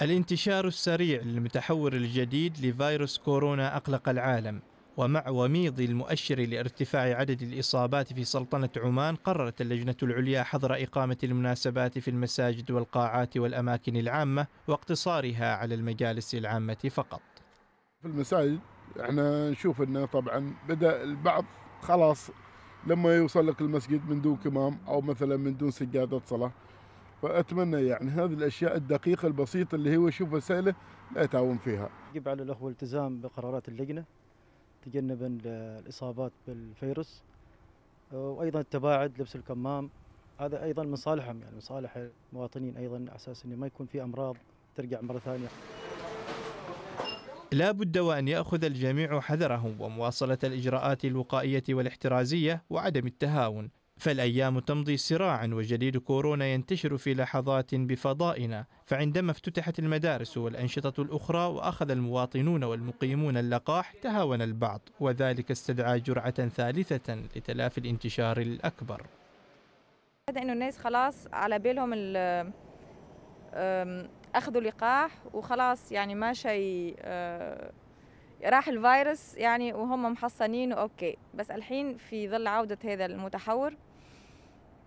الانتشار السريع للمتحور الجديد لفيروس كورونا أقلق العالم ومع وميض المؤشر لارتفاع عدد الإصابات في سلطنة عمان قررت اللجنة العليا حظر إقامة المناسبات في المساجد والقاعات والأماكن العامة واقتصارها على المجالس العامة فقط في المساجد احنا نشوف انه طبعا بدأ البعض خلاص لما يوصل لك المسجد من دون كمام أو مثلا من دون سجادة صلاة فاتمنى يعني هذه الاشياء الدقيقه البسيطه اللي هو يشوفها سهله لا يتعاون فيها. يجب على الاخوه الالتزام بقرارات اللجنه تجنبا الاصابات بالفيروس وايضا التباعد لبس الكمام هذا ايضا من صالحهم يعني من صالح المواطنين ايضا على اساس انه ما يكون في امراض ترجع مره ثانيه. لا بد وأن يأخذ الجميع حذرهم ومواصلة الإجراءات الوقائية والاحترازية وعدم التهاون فالأيام تمضي سراعا وجديد كورونا ينتشر في لحظات بفضائنا فعندما افتتحت المدارس والأنشطة الأخرى وأخذ المواطنون والمقيمون اللقاح تهاون البعض وذلك استدعى جرعة ثالثة لتلافي الانتشار الأكبر هذا انه الناس خلاص على بالهم اخذوا لقاح وخلاص يعني ما شيء آه، راح الفيروس يعني وهم محصنين اوكي بس الحين في ظل عوده هذا المتحور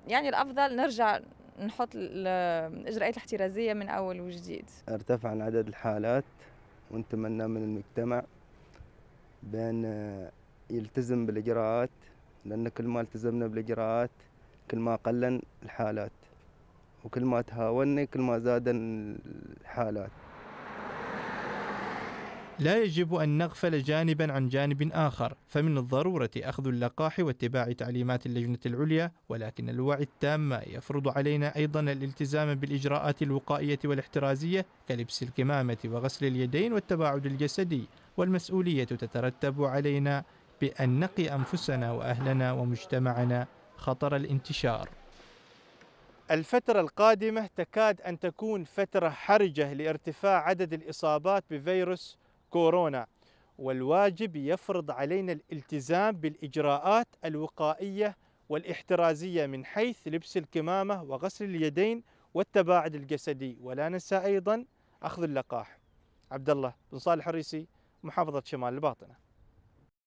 يعني الافضل نرجع نحط الاجراءات الاحترازيه من اول وجديد ارتفع عدد الحالات ونتمنى من المجتمع بان آه، يلتزم بالاجراءات لان كل ما التزمنا بالاجراءات كل ما قلن الحالات وكل ما تهاونا كل ما زادن الحالات لا يجب أن نغفل جانبا عن جانب آخر فمن الضرورة أخذ اللقاح واتباع تعليمات اللجنة العليا ولكن الوعي التام يفرض علينا أيضا الالتزام بالإجراءات الوقائية والاحترازية كلبس الكمامة وغسل اليدين والتباعد الجسدي والمسؤولية تترتب علينا بأن نقي أنفسنا وأهلنا ومجتمعنا خطر الانتشار الفترة القادمة تكاد أن تكون فترة حرجة لارتفاع عدد الإصابات بفيروس كورونا والواجب يفرض علينا الالتزام بالإجراءات الوقائية والاحترازية من حيث لبس الكمامة وغسل اليدين والتباعد الجسدي ولا ننسى أيضا أخذ اللقاح عبد الله بن صالح الريسي محافظة شمال الباطنة